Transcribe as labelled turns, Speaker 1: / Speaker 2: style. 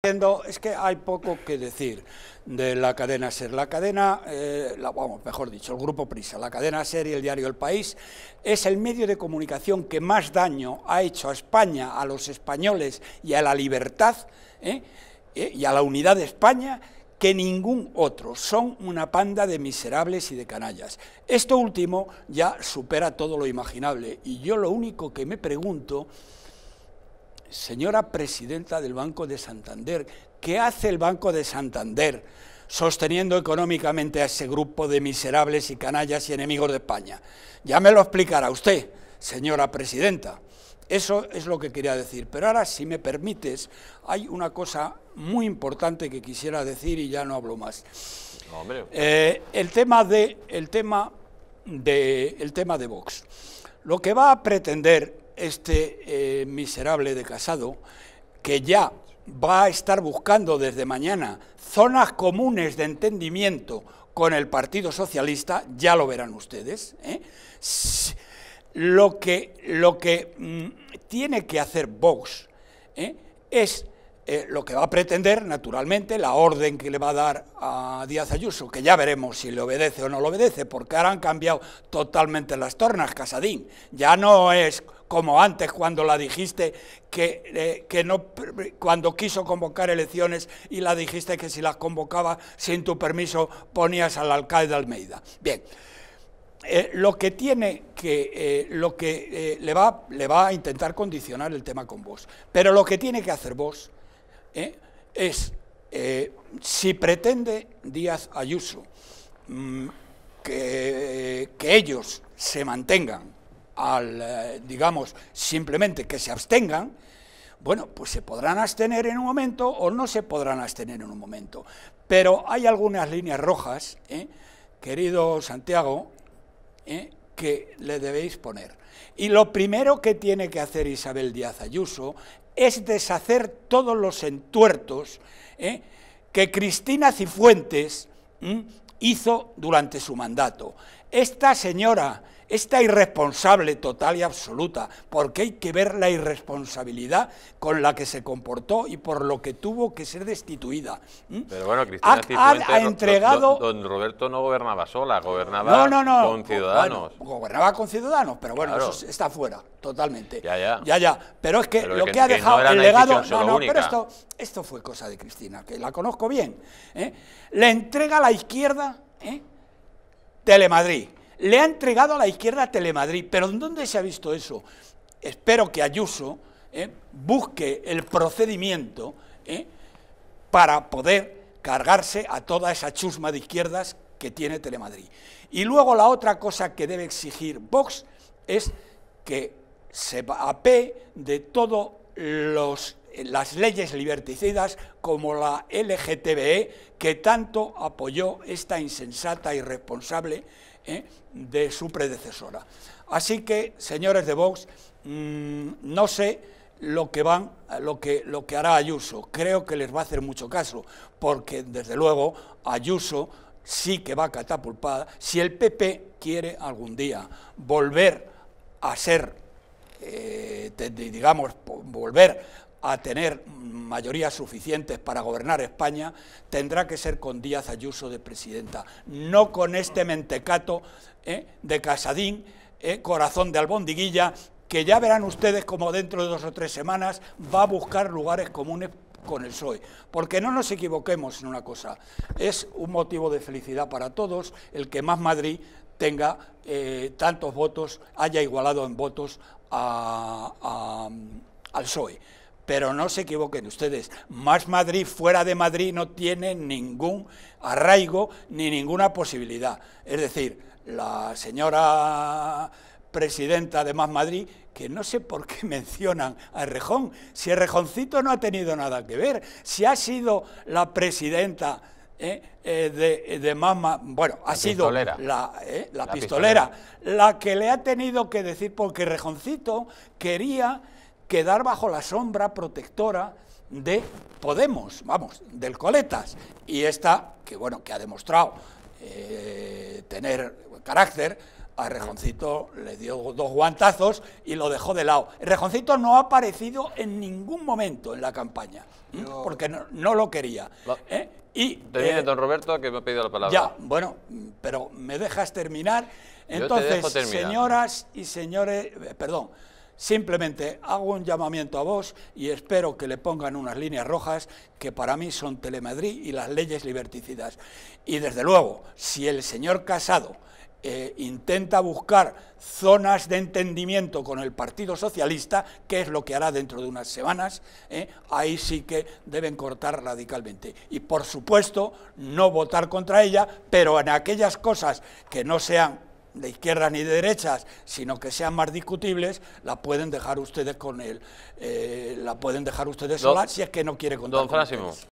Speaker 1: Es que hay poco que decir de la cadena SER. La cadena, eh, la, vamos, mejor dicho, el grupo Prisa, la cadena SER y el diario El País es el medio de comunicación que más daño ha hecho a España, a los españoles y a la libertad ¿eh? ¿Eh? y a la unidad de España que ningún otro. Son una panda de miserables y de canallas. Esto último ya supera todo lo imaginable y yo lo único que me pregunto señora presidenta del Banco de Santander, ¿qué hace el Banco de Santander sosteniendo económicamente a ese grupo de miserables y canallas y enemigos de España? Ya me lo explicará usted, señora presidenta. Eso es lo que quería decir. Pero ahora, si me permites, hay una cosa muy importante que quisiera decir y ya no hablo más. Eh, el tema de el tema de el tema de Vox. Lo que va a pretender este eh, miserable de casado, que ya va a estar buscando desde mañana zonas comunes de entendimiento con el Partido Socialista, ya lo verán ustedes, ¿eh? lo que, lo que mm, tiene que hacer Vox ¿eh? es lo que va a pretender, naturalmente, la orden que le va a dar a Díaz Ayuso, que ya veremos si le obedece o no le obedece, porque ahora han cambiado totalmente las tornas, Casadín. Ya no es como antes cuando la dijiste eh, que, no, cuando quiso convocar elecciones y la dijiste que si las convocaba sin tu permiso ponías al alcalde Almeida. Bien. Eh, lo que tiene que, eh, lo que le, va, le va a intentar condicionar el tema con vos, pero lo que tiene que hacer vos es, si pretende Díaz Ayuso mm, que, que ellos se mantengan al, eh, digamos, simplemente que se abstengan, bueno, pues se podrán abstener en un momento o no se podrán abstener en un momento. Pero hay algunas líneas rojas, ¿eh? querido Santiago, ¿eh? que le debéis poner. Y lo primero que tiene que hacer Isabel Díaz Ayuso es deshacer todos los entuertos que Cristina Cifuentes hizo durante su mandato. Esta señora, esta irresponsable total y absoluta, porque hay que ver la irresponsabilidad con la que se comportó y por lo que tuvo que ser destituida. Pero bueno, Cristina ha, entregado... Don, Roberto no gobernaba sola, gobernaba con ciudadanos. gobernaba con ciudadanos, pero bueno, eso está fuera, totalmente. Ya, ya. Pero es que lo que, ha dejado el legado... No, no, pero esto, fue cosa de Cristina, que la conozco bien. ¿eh? Le entrega a la izquierda ¿Eh? Telemadrid. Le ha entregado a la izquierda Telemadrid. Pero ¿en dónde se ha visto eso? Espero que Ayuso ¿eh? busque el procedimiento ¿eh? para poder cargarse a toda esa chusma de izquierdas que tiene Telemadrid. Y luego la otra cosa que debe exigir Vox es que se apee de todos los las leyes liberticidas como la LGTBE, que tanto apoyó esta insensata y responsable ¿eh? de su predecesora. Así que, señores de Vox, mm, no sé lo que van, lo que, lo que hará Ayuso. Creo que les va a hacer mucho caso, porque desde luego Ayuso sí que va a Si el PP quiere algún día volver a ser, eh, digamos, volver a tener mayorías suficientes para gobernar España, tendrá que ser con Díaz Ayuso de presidenta, no con este mentecato ¿eh? de Casadín, ¿eh? corazón de albondiguilla, que ya verán ustedes como dentro de dos o tres semanas va a buscar lugares comunes con el PSOE. Porque no nos equivoquemos en una cosa, es un motivo de felicidad para todos el que más Madrid tenga eh, tantos votos, haya igualado en votos al PSOE. Pero no se equivoquen ustedes, más Madrid fuera de Madrid no tiene ningún arraigo ni ninguna posibilidad. Es decir, la señora presidenta de Más Madrid, que no sé por qué mencionan a Rejón, si Rejoncito no ha tenido nada que ver, si ha sido la presidenta eh, eh, de, Más Madrid, bueno, ha sido eh, la, pistolera, pistolera, la que le ha tenido que decir, porque Rejoncito quería quedar bajo la sombra protectora de Podemos, vamos, del Coletas. Y esta, que bueno, que ha demostrado eh, tener carácter, a Rejoncito le dio dos guantazos y lo dejó de lado. Rejoncito no ha aparecido en ningún momento en la campaña, porque no, lo quería. ¿eh? Y, eh, don Roberto que me ha pedido la palabra. Ya, bueno, pero me dejas terminar. Entonces, señoras y señores, perdón, Simplemente hago un llamamiento a vos y espero que le pongan unas líneas rojas que para mí son Telemadrid y las leyes liberticidas. Y desde luego, si el señor Casado eh, intenta buscar zonas de entendimiento con el Partido Socialista, que es lo que hará dentro de unas semanas, eh, ahí sí que deben cortar radicalmente. Y por supuesto, no votar contra ella, pero en aquellas cosas que no sean de izquierdas ni de derechas, sino que sean más discutibles, la pueden dejar ustedes con él, eh, la pueden dejar ustedes sola si es que no quiere contar. Don con